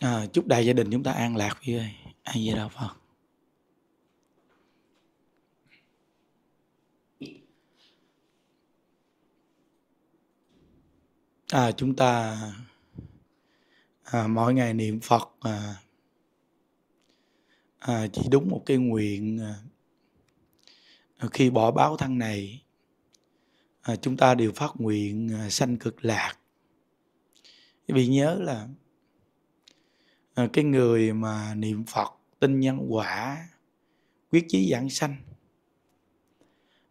à, chúc đại gia đình chúng ta an lạc quý ơi a di đà phật à, chúng ta à, mỗi ngày niệm phật à, à, chỉ đúng một cái nguyện à, khi bỏ báo thân này à, chúng ta đều phát nguyện à, sanh cực lạc vì nhớ là Ờ, cái người mà niệm phật tin nhân quả quyết chí giảng sanh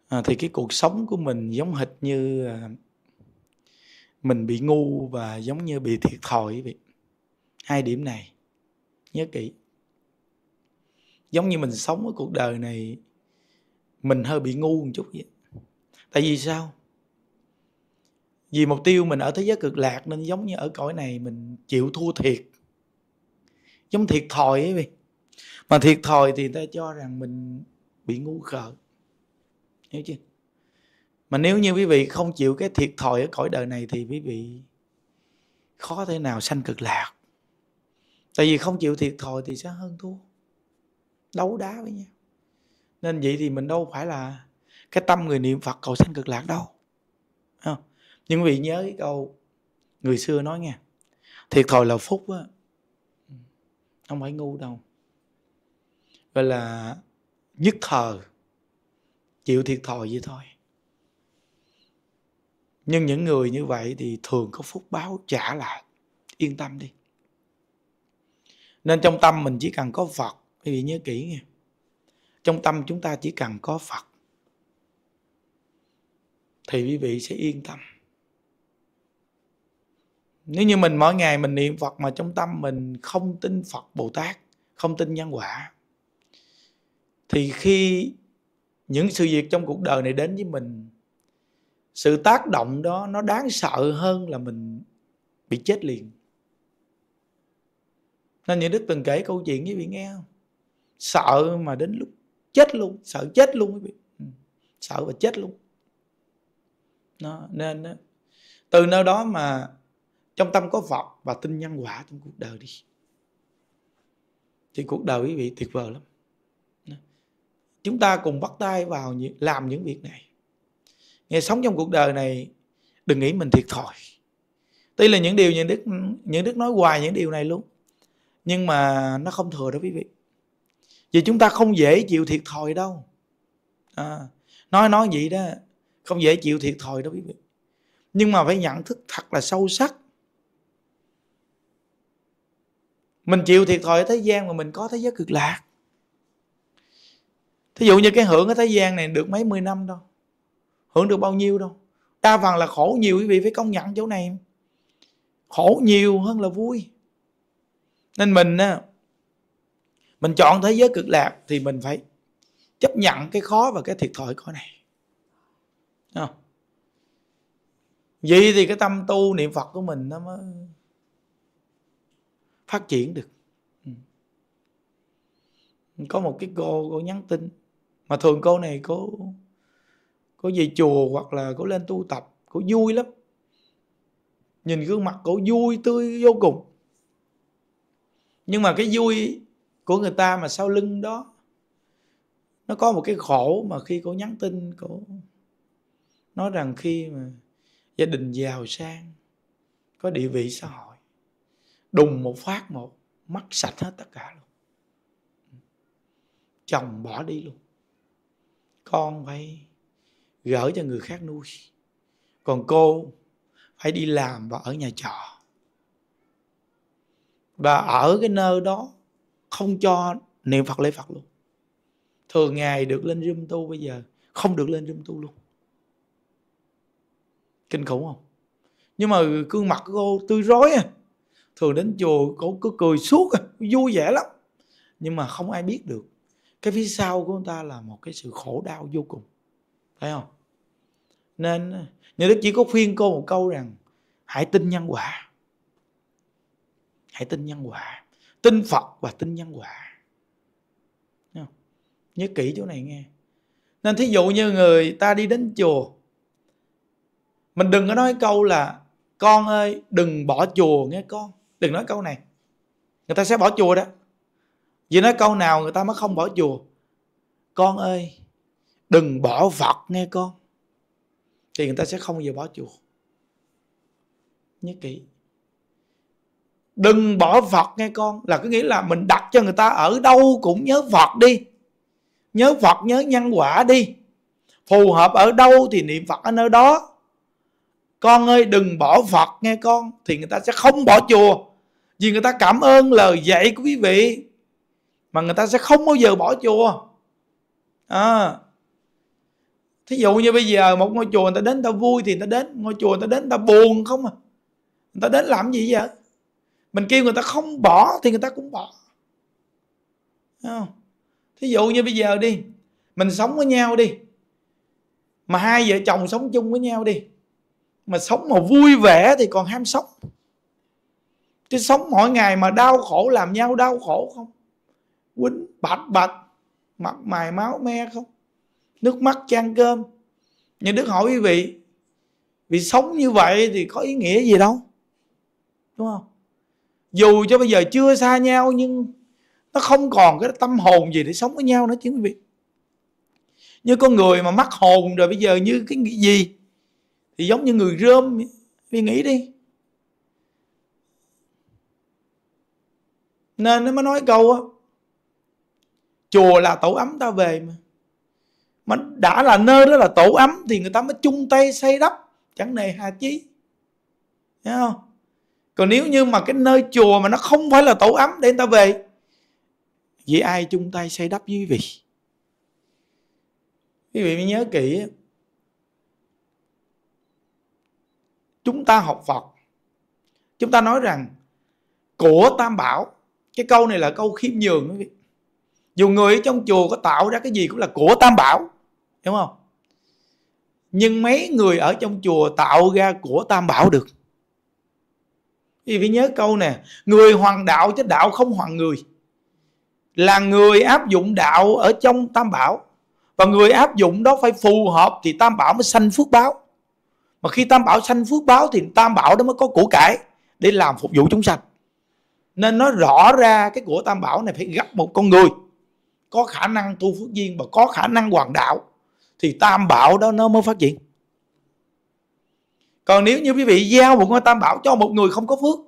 à, thì cái cuộc sống của mình giống hệt như à, mình bị ngu và giống như bị thiệt thòi vậy hai điểm này nhớ kỹ giống như mình sống ở cuộc đời này mình hơi bị ngu một chút vậy tại vì sao vì mục tiêu mình ở thế giới cực lạc nên giống như ở cõi này mình chịu thua thiệt giống thiệt thòi ấy vì mà thiệt thòi thì ta cho rằng mình bị ngu khờ hiểu chưa mà nếu như quý vị không chịu cái thiệt thòi ở cõi đời này thì quý vị khó thể nào sanh cực lạc tại vì không chịu thiệt thòi thì sẽ hơn thua đấu đá với nhau nên vậy thì mình đâu phải là cái tâm người niệm phật cầu sanh cực lạc đâu không nhưng quý vị nhớ cái câu người xưa nói nghe thiệt thòi là phúc á không phải ngu đâu vậy là nhất thời chịu thiệt thòi vậy thôi nhưng những người như vậy thì thường có phúc báo trả lại yên tâm đi nên trong tâm mình chỉ cần có phật quý vị nhớ kỹ nghe trong tâm chúng ta chỉ cần có phật thì quý vị sẽ yên tâm nếu như mình mỗi ngày mình niệm phật mà trong tâm mình không tin phật bồ tát không tin nhân quả thì khi những sự việc trong cuộc đời này đến với mình sự tác động đó nó đáng sợ hơn là mình bị chết liền nên như đức từng kể câu chuyện với vị nghe không sợ mà đến lúc chết luôn sợ chết luôn quý vị ừ, sợ và chết luôn nó nên từ nơi đó mà trong tâm có vọng và tin nhân quả trong cuộc đời đi thì cuộc đời quý vị tuyệt vời lắm chúng ta cùng bắt tay vào làm những việc này ngày sống trong cuộc đời này đừng nghĩ mình thiệt thòi tuy là những điều những đức những đức nói hoài những điều này luôn nhưng mà nó không thừa đó quý vị vì chúng ta không dễ chịu thiệt thòi đâu à, nói nói vậy đó không dễ chịu thiệt thòi đâu quý vị nhưng mà phải nhận thức thật là sâu sắc mình chịu thiệt thòi ở thế gian mà mình có thế giới cực lạc thí dụ như cái hưởng ở thế gian này được mấy mươi năm đâu hưởng được bao nhiêu đâu đa phần là khổ nhiều quý vị phải công nhận chỗ này khổ nhiều hơn là vui nên mình á mình chọn thế giới cực lạc thì mình phải chấp nhận cái khó và cái thiệt thòi của này không? vậy thì cái tâm tu niệm phật của mình nó mới phát triển được ừ. có một cái cô cô nhắn tin mà thường cô này cô có về chùa hoặc là cô lên tu tập cô vui lắm nhìn gương mặt cô vui tươi vô cùng nhưng mà cái vui của người ta mà sau lưng đó nó có một cái khổ mà khi cô nhắn tin cô nói rằng khi mà gia đình giàu sang có địa vị xã hội đùng một phát một mắt sạch hết tất cả luôn chồng bỏ đi luôn con phải gỡ cho người khác nuôi còn cô phải đi làm và ở nhà trọ và ở cái nơi đó không cho niệm phật lễ phật luôn thường ngày được lên room tu bây giờ không được lên room tu luôn kinh khủng không nhưng mà gương mặt của cô tươi rối à thường đến chùa cô cứ cười suốt vui vẻ lắm nhưng mà không ai biết được cái phía sau của người ta là một cái sự khổ đau vô cùng thấy không nên nhà đức chỉ có khuyên cô một câu rằng hãy tin nhân quả hãy tin nhân quả tin phật và tin nhân quả nhớ kỹ chỗ này nghe nên thí dụ như người ta đi đến chùa mình đừng có nói câu là con ơi đừng bỏ chùa nghe con đừng nói câu này người ta sẽ bỏ chùa đó vì nói câu nào người ta mới không bỏ chùa con ơi đừng bỏ vật nghe con thì người ta sẽ không bao giờ bỏ chùa nhớ kỹ đừng bỏ vật nghe con là có nghĩa là mình đặt cho người ta ở đâu cũng nhớ vật đi nhớ vật nhớ nhân quả đi phù hợp ở đâu thì niệm phật ở nơi đó con ơi đừng bỏ vật nghe con thì người ta sẽ không bỏ chùa vì người ta cảm ơn lời dạy của quý vị mà người ta sẽ không bao giờ bỏ chùa à, thí dụ như bây giờ một ngôi chùa người ta đến người ta vui thì người ta đến ngôi chùa người ta đến người ta buồn không à người ta đến làm gì vậy mình kêu người ta không bỏ thì người ta cũng bỏ thí dụ như bây giờ đi mình sống với nhau đi mà hai vợ chồng sống chung với nhau đi mà sống mà vui vẻ thì còn ham sống chứ sống mỗi ngày mà đau khổ làm nhau đau khổ không quýnh bạch bạch mặt mày máu me không nước mắt chan cơm nhưng đức hỏi quý vị vì sống như vậy thì có ý nghĩa gì đâu đúng không dù cho bây giờ chưa xa nhau nhưng nó không còn cái tâm hồn gì để sống với nhau nữa chứ quý vị như con người mà mắc hồn rồi bây giờ như cái gì thì giống như người rơm quý nghĩ đi Nên nó mới nói câu á Chùa là tổ ấm ta về mà Mà đã là nơi đó là tổ ấm Thì người ta mới chung tay xây đắp Chẳng nề hà chí Thấy không Còn nếu như mà cái nơi chùa mà nó không phải là tổ ấm Để người ta về Vậy ai chung tay xây đắp với quý vị Quý vị mới nhớ kỹ Chúng ta học Phật Chúng ta nói rằng Của Tam Bảo cái câu này là câu khiêm nhường dù người ở trong chùa có tạo ra cái gì cũng là của tam bảo đúng không nhưng mấy người ở trong chùa tạo ra của tam bảo được vì phải nhớ câu nè người hoàng đạo chứ đạo không hoàng người là người áp dụng đạo ở trong tam bảo và người áp dụng đó phải phù hợp thì tam bảo mới sanh phước báo mà khi tam bảo sanh phước báo thì tam bảo đó mới có của cải để làm phục vụ chúng sanh nên nó rõ ra cái của tam bảo này phải gặp một con người có khả năng tu phước duyên và có khả năng hoàng đạo thì tam bảo đó nó mới phát triển còn nếu như quý vị giao một ngôi tam bảo cho một người không có phước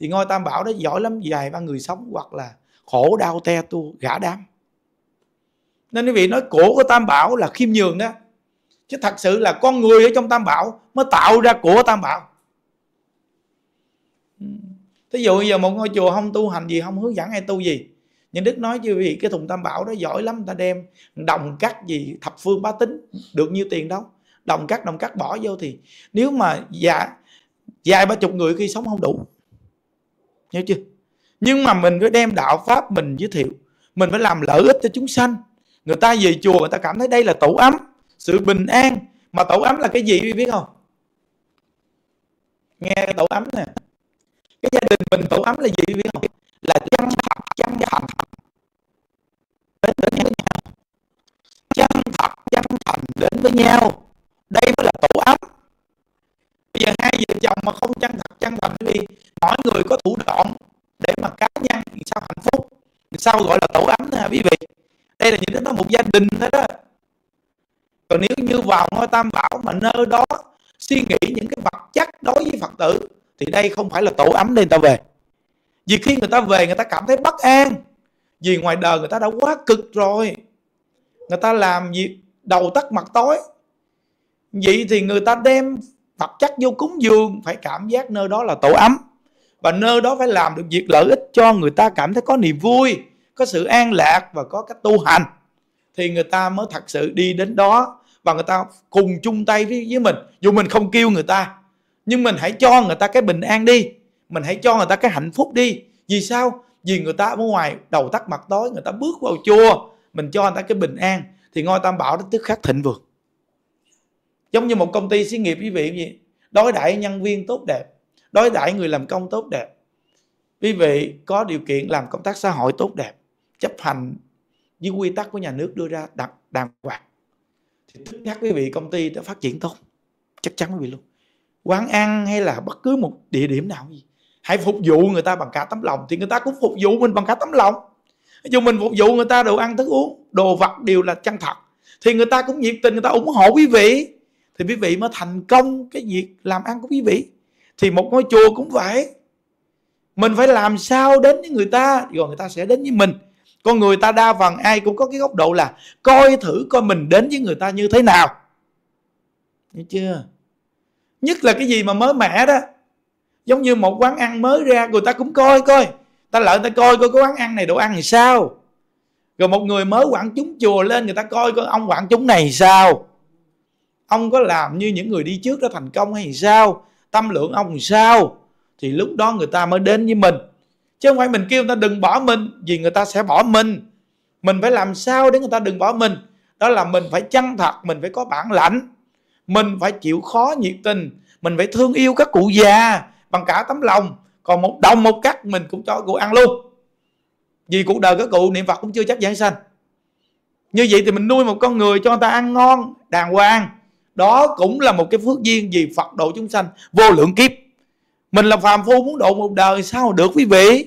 thì ngôi tam bảo đó giỏi lắm dài ba người sống hoặc là khổ đau te tu gã đám nên quý vị nói cổ của tam bảo là khiêm nhường đó chứ thật sự là con người ở trong tam bảo mới tạo ra của tam bảo thí dụ giờ một ngôi chùa không tu hành gì không hướng dẫn ai tu gì nhưng đức nói chứ vì cái thùng tam bảo đó giỏi lắm người ta đem đồng cắt gì thập phương bá tính được nhiêu tiền đâu đồng cắt đồng cắt bỏ vô thì nếu mà dạ dài ba chục người khi sống không đủ nhớ chưa nhưng mà mình phải đem đạo pháp mình giới thiệu mình phải làm lợi ích cho chúng sanh người ta về chùa người ta cảm thấy đây là tổ ấm sự bình an mà tổ ấm là cái gì biết không nghe tổ ấm nè cái gia đình mình tổ ấm là gì quý vị là chân thật chăm thành đến với nhau chân thật chân thành đến với nhau đây mới là tổ ấm bây giờ hai vợ chồng mà không chân thật chân thành thì mỗi người có thủ đoạn để mà cá nhân thì sao hạnh phúc thì sao gọi là tổ ấm nè quý vị đây là những đó một gia đình hết đó còn nếu như vào ngôi tam bảo mà nơi đó suy nghĩ những cái vật chất đối với phật tử thì đây không phải là tổ ấm nên ta về vì khi người ta về người ta cảm thấy bất an vì ngoài đời người ta đã quá cực rồi người ta làm việc đầu tắt mặt tối vậy thì người ta đem vật chất vô cúng dường phải cảm giác nơi đó là tổ ấm và nơi đó phải làm được việc lợi ích cho người ta cảm thấy có niềm vui có sự an lạc và có cách tu hành thì người ta mới thật sự đi đến đó và người ta cùng chung tay với, với mình dù mình không kêu người ta nhưng mình hãy cho người ta cái bình an đi mình hãy cho người ta cái hạnh phúc đi vì sao vì người ta ở ngoài đầu tắt mặt tối người ta bước vào chùa mình cho người ta cái bình an thì ngôi tam bảo nó tức khắc thịnh vượng giống như một công ty xí nghiệp quý vị gì đối đãi nhân viên tốt đẹp đối đãi người làm công tốt đẹp quý vị có điều kiện làm công tác xã hội tốt đẹp chấp hành với quy tắc của nhà nước đưa ra đàng, đàng hoàng thì tức khắc quý vị công ty đã phát triển tốt chắc chắn quý vị luôn quán ăn hay là bất cứ một địa điểm nào gì hãy phục vụ người ta bằng cả tấm lòng thì người ta cũng phục vụ mình bằng cả tấm lòng dù mình phục vụ người ta đồ ăn thức uống đồ vật đều là chân thật thì người ta cũng nhiệt tình người ta ủng hộ quý vị thì quý vị mới thành công cái việc làm ăn của quý vị thì một ngôi chùa cũng vậy mình phải làm sao đến với người ta rồi người ta sẽ đến với mình con người ta đa phần ai cũng có cái góc độ là coi thử coi mình đến với người ta như thế nào hiểu chưa nhất là cái gì mà mới mẻ đó giống như một quán ăn mới ra người ta cũng coi coi ta lợi ta coi coi cái quán ăn này đồ ăn thì sao rồi một người mới quản chúng chùa lên người ta coi coi ông quản chúng này sao ông có làm như những người đi trước đó thành công hay sao tâm lượng ông sao thì lúc đó người ta mới đến với mình chứ không phải mình kêu người ta đừng bỏ mình vì người ta sẽ bỏ mình mình phải làm sao để người ta đừng bỏ mình đó là mình phải chân thật mình phải có bản lãnh mình phải chịu khó nhiệt tình mình phải thương yêu các cụ già bằng cả tấm lòng còn một đồng một cắt mình cũng cho cụ ăn luôn vì cuộc đời các cụ niệm phật cũng chưa chắc giải sanh như vậy thì mình nuôi một con người cho người ta ăn ngon đàng hoàng đó cũng là một cái phước duyên vì phật độ chúng sanh vô lượng kiếp mình là phàm phu muốn độ một đời sao được quý vị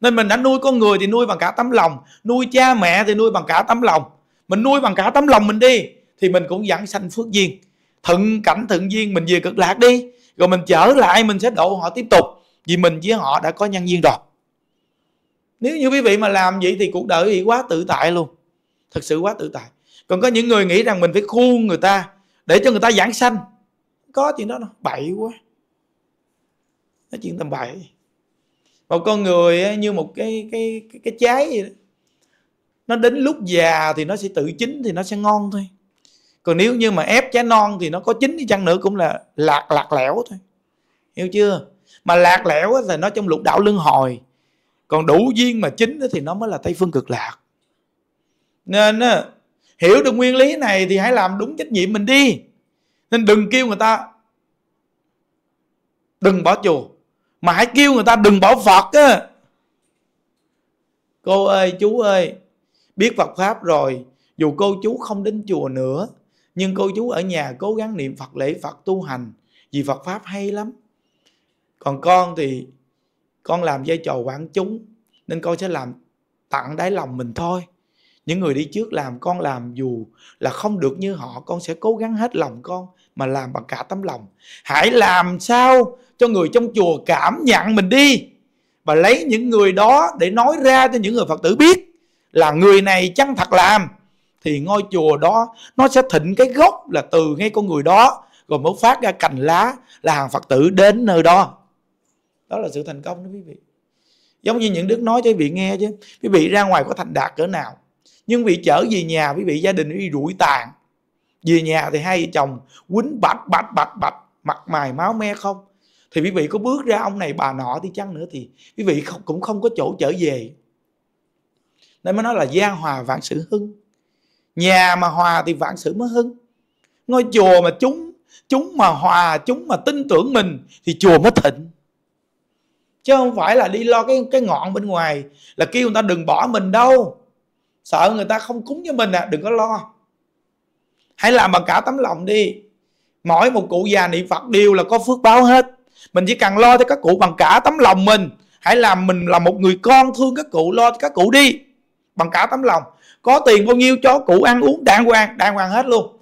nên mình đã nuôi con người thì nuôi bằng cả tấm lòng nuôi cha mẹ thì nuôi bằng cả tấm lòng mình nuôi bằng cả tấm lòng mình đi thì mình cũng dẫn sanh phước duyên thuận cảnh thuận duyên mình về cực lạc đi rồi mình trở lại mình sẽ độ họ tiếp tục vì mình với họ đã có nhân duyên rồi nếu như quý vị mà làm vậy thì cuộc đời quý quá tự tại luôn thật sự quá tự tại còn có những người nghĩ rằng mình phải khuôn người ta để cho người ta giảng sanh có chuyện đó đâu bậy quá nói chuyện tầm bậy một con người như một cái cái cái, cái trái vậy đó. nó đến lúc già thì nó sẽ tự chín thì nó sẽ ngon thôi còn nếu như mà ép trái non thì nó có chín đi chăng nữa cũng là lạc lạc lẽo thôi hiểu chưa mà lạc lẽo thì nó trong lục đạo luân hồi còn đủ duyên mà chính thì nó mới là tây phương cực lạc nên hiểu được nguyên lý này thì hãy làm đúng trách nhiệm mình đi nên đừng kêu người ta đừng bỏ chùa mà hãy kêu người ta đừng bỏ phật á cô ơi chú ơi biết phật pháp rồi dù cô chú không đến chùa nữa nhưng cô chú ở nhà cố gắng niệm phật lễ phật tu hành vì phật pháp hay lắm còn con thì con làm vai trò quản chúng nên con sẽ làm tặng đáy lòng mình thôi những người đi trước làm con làm dù là không được như họ con sẽ cố gắng hết lòng con mà làm bằng cả tấm lòng hãy làm sao cho người trong chùa cảm nhận mình đi và lấy những người đó để nói ra cho những người phật tử biết là người này chăng thật làm thì ngôi chùa đó nó sẽ thịnh cái gốc là từ ngay con người đó rồi mới phát ra cành lá là hàng phật tử đến nơi đó đó là sự thành công đó quý vị giống như những đức nói cho quý vị nghe chứ quý vị ra ngoài có thành đạt cỡ nào nhưng bị chở về nhà quý vị gia đình đi rủi tàn về nhà thì hai vợ chồng quýnh bạch bạch bạch bạch mặt mày máu me không thì quý vị có bước ra ông này bà nọ đi chăng nữa thì quý vị không, cũng không có chỗ trở về nên mới nói là gia hòa vạn sự hưng nhà mà hòa thì vạn sự mới hưng ngôi chùa mà chúng chúng mà hòa chúng mà tin tưởng mình thì chùa mới thịnh chứ không phải là đi lo cái cái ngọn bên ngoài là kêu người ta đừng bỏ mình đâu sợ người ta không cúng với mình à đừng có lo hãy làm bằng cả tấm lòng đi mỗi một cụ già niệm phật đều là có phước báo hết mình chỉ cần lo cho các cụ bằng cả tấm lòng mình hãy làm mình là một người con thương các cụ lo cho các cụ đi bằng cả tấm lòng có tiền bao nhiêu cho cụ ăn uống đàng hoàng đàng hoàng hết luôn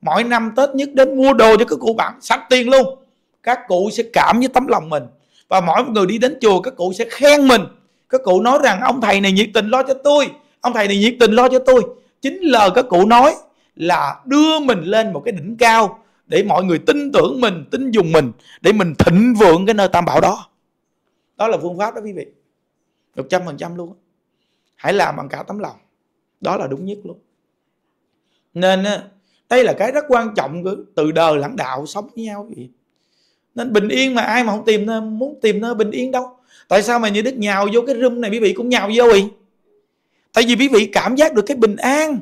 mỗi năm tết nhất đến mua đồ cho các cụ bạn sạch tiền luôn các cụ sẽ cảm với tấm lòng mình và mỗi người đi đến chùa các cụ sẽ khen mình các cụ nói rằng ông thầy này nhiệt tình lo cho tôi ông thầy này nhiệt tình lo cho tôi chính lời các cụ nói là đưa mình lên một cái đỉnh cao để mọi người tin tưởng mình tin dùng mình để mình thịnh vượng cái nơi tam bảo đó đó là phương pháp đó quý vị một trăm phần trăm luôn hãy làm bằng cả tấm lòng đó là đúng nhất luôn nên đây là cái rất quan trọng cứ từ đời lãnh đạo sống với nhau vậy nên bình yên mà ai mà không tìm muốn tìm nơi bình yên đâu tại sao mà như đức nhào vô cái room này quý vị cũng nhào vô vậy tại vì quý vị cảm giác được cái bình an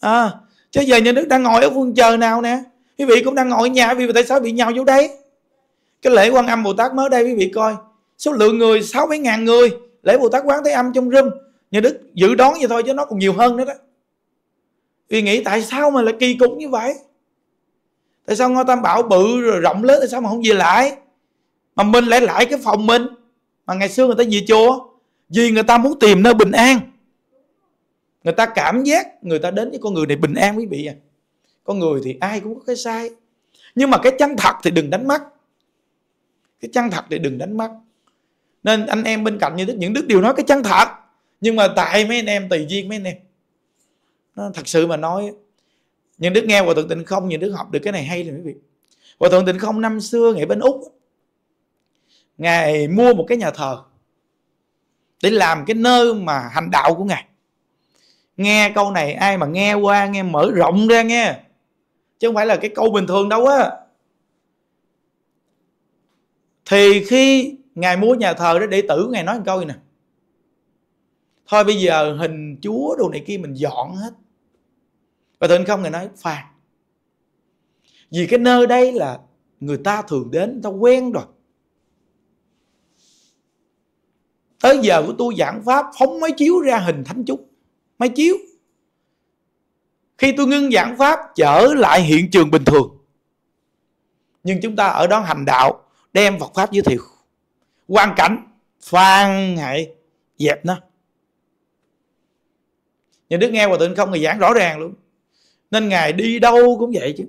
à, chứ giờ nhà nước đang ngồi ở phương chờ nào nè quý vị cũng đang ngồi ở nhà vì tại sao bị nhào vô đấy? cái lễ quan âm bồ tát mới đây quý vị coi số lượng người sáu mấy ngàn người lễ bồ tát quán thế âm trong râm nhà đức dự đoán vậy thôi chứ nó còn nhiều hơn nữa đó vì nghĩ tại sao mà lại kỳ cục như vậy tại sao ngôi tam bảo bự rồi rộng lớn tại sao mà không về lại mà mình lại lại cái phòng mình mà ngày xưa người ta về chùa vì người ta muốn tìm nơi bình an người ta cảm giác người ta đến với con người này bình an quý vị à con người thì ai cũng có cái sai nhưng mà cái chân thật thì đừng đánh mất cái chân thật thì đừng đánh mất nên anh em bên cạnh như thích những đức điều nói cái chân thật nhưng mà tại mấy anh em tùy duyên mấy anh em nó thật sự mà nói nhưng đức nghe hòa thượng tịnh không những đức học được cái này hay là quý vị hòa thượng tịnh không năm xưa ngày bên úc ngài mua một cái nhà thờ để làm cái nơi mà hành đạo của ngài nghe câu này ai mà nghe qua nghe mở rộng ra nghe chứ không phải là cái câu bình thường đâu á thì khi ngài mua nhà thờ đó đệ tử ngài nói một câu nè thôi bây giờ hình chúa đồ này kia mình dọn hết và thịnh không ngài nói phạt vì cái nơi đây là người ta thường đến người ta quen rồi tới giờ của tôi giảng pháp phóng máy chiếu ra hình thánh chúc máy chiếu khi tôi ngưng giảng pháp trở lại hiện trường bình thường nhưng chúng ta ở đó hành đạo đem Phật pháp giới thiệu quan cảnh phan hãy dẹp nó nhà đức nghe hòa thượng không thì giảng rõ ràng luôn nên ngài đi đâu cũng vậy chứ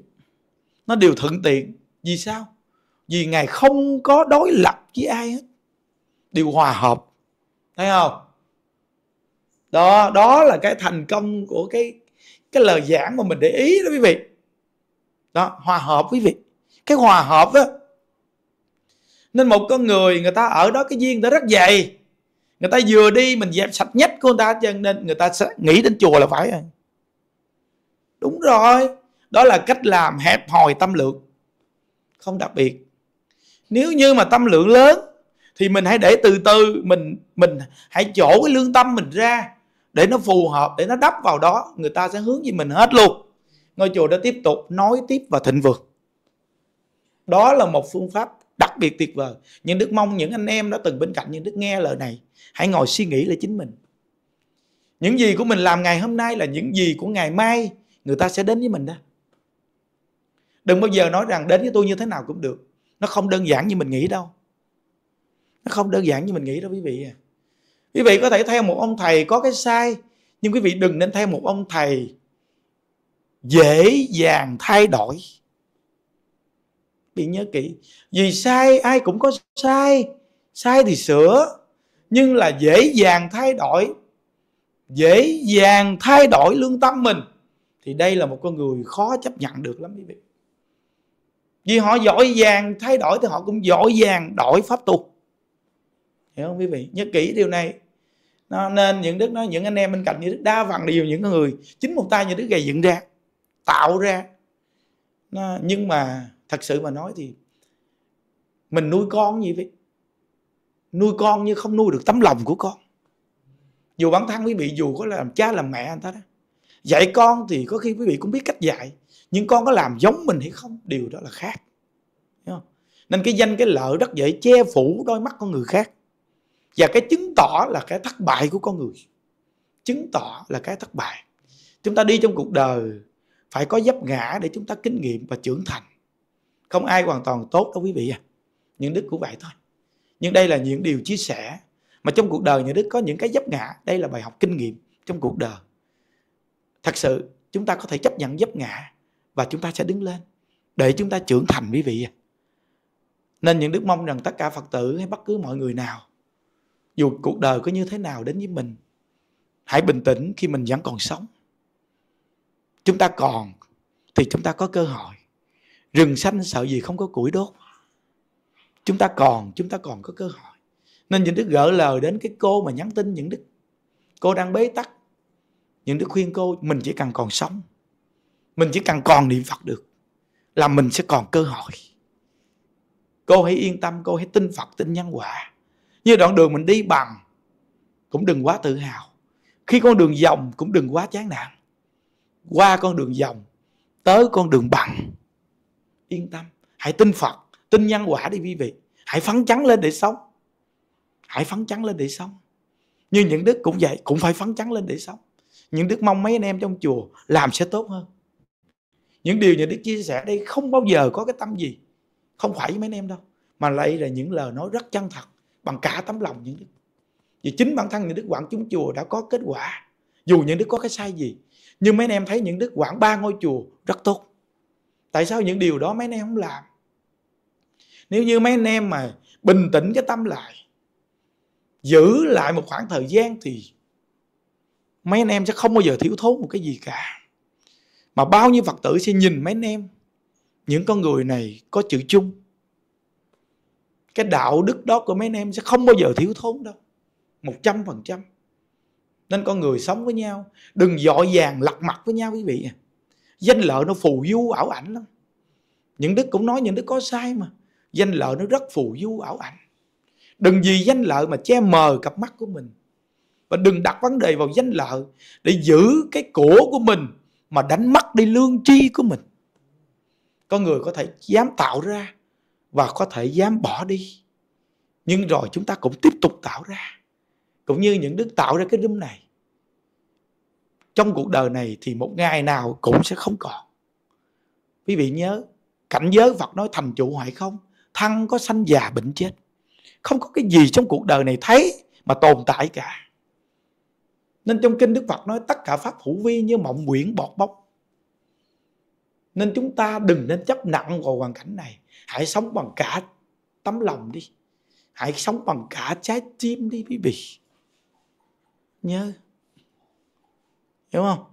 nó đều thuận tiện vì sao vì ngài không có đối lập với ai hết đều hòa hợp thấy không đó đó là cái thành công của cái cái lời giảng mà mình để ý đó quý vị đó hòa hợp quý vị cái hòa hợp đó nên một con người người ta ở đó cái duyên người ta rất dày người ta vừa đi mình dẹp sạch nhất của người ta cho nên người ta sẽ nghĩ đến chùa là phải rồi đúng rồi đó là cách làm hẹp hòi tâm lượng không đặc biệt nếu như mà tâm lượng lớn thì mình hãy để từ từ mình mình hãy chỗ cái lương tâm mình ra để nó phù hợp để nó đắp vào đó người ta sẽ hướng về mình hết luôn ngôi chùa đã tiếp tục nói tiếp và thịnh vượng đó là một phương pháp đặc biệt tuyệt vời nhưng đức mong những anh em đã từng bên cạnh nhưng đức nghe lời này hãy ngồi suy nghĩ lại chính mình những gì của mình làm ngày hôm nay là những gì của ngày mai người ta sẽ đến với mình đó đừng bao giờ nói rằng đến với tôi như thế nào cũng được nó không đơn giản như mình nghĩ đâu nó không đơn giản như mình nghĩ đâu quý vị à quý vị có thể theo một ông thầy có cái sai nhưng quý vị đừng nên theo một ông thầy dễ dàng thay đổi bị nhớ kỹ vì sai ai cũng có sai sai thì sửa nhưng là dễ dàng thay đổi dễ dàng thay đổi lương tâm mình thì đây là một con người khó chấp nhận được lắm quý vị vì họ giỏi vàng thay đổi thì họ cũng giỏi vàng đổi pháp tu hiểu không quý vị nhớ kỹ điều này nó, nên những đức nói những anh em bên cạnh như đức đa phần đều những người chính một tay như đức gây dựng ra tạo ra nó, nhưng mà thật sự mà nói thì mình nuôi con như vậy nuôi con như không nuôi được tấm lòng của con dù bản thân quý vị dù có làm cha làm mẹ anh ta đó dạy con thì có khi quý vị cũng biết cách dạy nhưng con có làm giống mình hay không điều đó là khác không? nên cái danh cái lợi rất dễ che phủ đôi mắt con người khác và cái chứng tỏ là cái thất bại của con người chứng tỏ là cái thất bại chúng ta đi trong cuộc đời phải có dấp ngã để chúng ta kinh nghiệm và trưởng thành không ai hoàn toàn tốt đâu quý vị à những đức cũng vậy thôi nhưng đây là những điều chia sẻ mà trong cuộc đời những đức có những cái dấp ngã đây là bài học kinh nghiệm trong cuộc đời thật sự chúng ta có thể chấp nhận dấp ngã và chúng ta sẽ đứng lên để chúng ta trưởng thành quý vị à nên những đức mong rằng tất cả phật tử hay bất cứ mọi người nào dù cuộc đời có như thế nào đến với mình hãy bình tĩnh khi mình vẫn còn sống chúng ta còn thì chúng ta có cơ hội rừng xanh sợ gì không có củi đốt chúng ta còn chúng ta còn có cơ hội nên những đức gỡ lời đến cái cô mà nhắn tin những đức cô đang bế tắc những đức khuyên cô mình chỉ cần còn sống mình chỉ cần còn niệm phật được là mình sẽ còn cơ hội cô hãy yên tâm cô hãy tin phật tin nhân quả như đoạn đường mình đi bằng cũng đừng quá tự hào khi con đường vòng cũng đừng quá chán nản qua con đường vòng tới con đường bằng yên tâm hãy tin phật tin nhân quả đi quý vị hãy phấn chấn lên để sống hãy phấn chấn lên để sống như những đức cũng vậy cũng phải phấn chấn lên để sống những đức mong mấy anh em trong chùa làm sẽ tốt hơn những điều những đức chia sẻ đây không bao giờ có cái tâm gì không phải với mấy anh em đâu mà lại là những lời nói rất chân thật bằng cả tấm lòng những đức vì chính bản thân những đức quản chúng chùa đã có kết quả dù những đức có cái sai gì nhưng mấy anh em thấy những đức quản ba ngôi chùa rất tốt tại sao những điều đó mấy anh em không làm nếu như mấy anh em mà bình tĩnh cái tâm lại giữ lại một khoảng thời gian thì mấy anh em sẽ không bao giờ thiếu thốn một cái gì cả mà bao nhiêu phật tử sẽ nhìn mấy anh em những con người này có chữ chung cái đạo đức đó của mấy anh em sẽ không bao giờ thiếu thốn đâu một trăm phần trăm nên con người sống với nhau đừng dội vàng lặt mặt với nhau quý vị à danh lợi nó phù du ảo ảnh lắm những đức cũng nói những đức có sai mà danh lợi nó rất phù du ảo ảnh đừng vì danh lợi mà che mờ cặp mắt của mình và đừng đặt vấn đề vào danh lợi để giữ cái cổ của mình mà đánh mất đi lương tri của mình có người có thể dám tạo ra và có thể dám bỏ đi nhưng rồi chúng ta cũng tiếp tục tạo ra cũng như những đức tạo ra cái room này trong cuộc đời này thì một ngày nào cũng sẽ không còn quý vị nhớ cảnh giới Phật nói thành chủ hoại không thân có sanh già bệnh chết không có cái gì trong cuộc đời này thấy mà tồn tại cả nên trong kinh Đức Phật nói tất cả pháp hữu vi như mộng quyển bọt bốc nên chúng ta đừng nên chấp nặng vào hoàn cảnh này hãy sống bằng cả tấm lòng đi hãy sống bằng cả trái tim đi quý vị nhớ hiểu không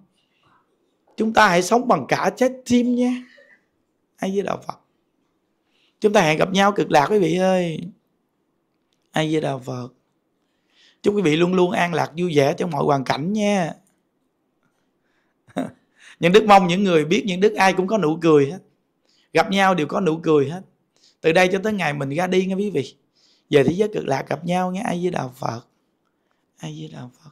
chúng ta hãy sống bằng cả trái tim nhé ai với đạo phật chúng ta hẹn gặp nhau cực lạc quý vị ơi ai với đạo phật chúc quý vị luôn luôn an lạc vui vẻ trong mọi hoàn cảnh nha những đức mong những người biết những đức ai cũng có nụ cười hết gặp nhau đều có nụ cười hết từ đây cho tới ngày mình ra đi nghe quý vị về thế giới cực lạc gặp nhau nghe ai với đạo phật ai với đạo phật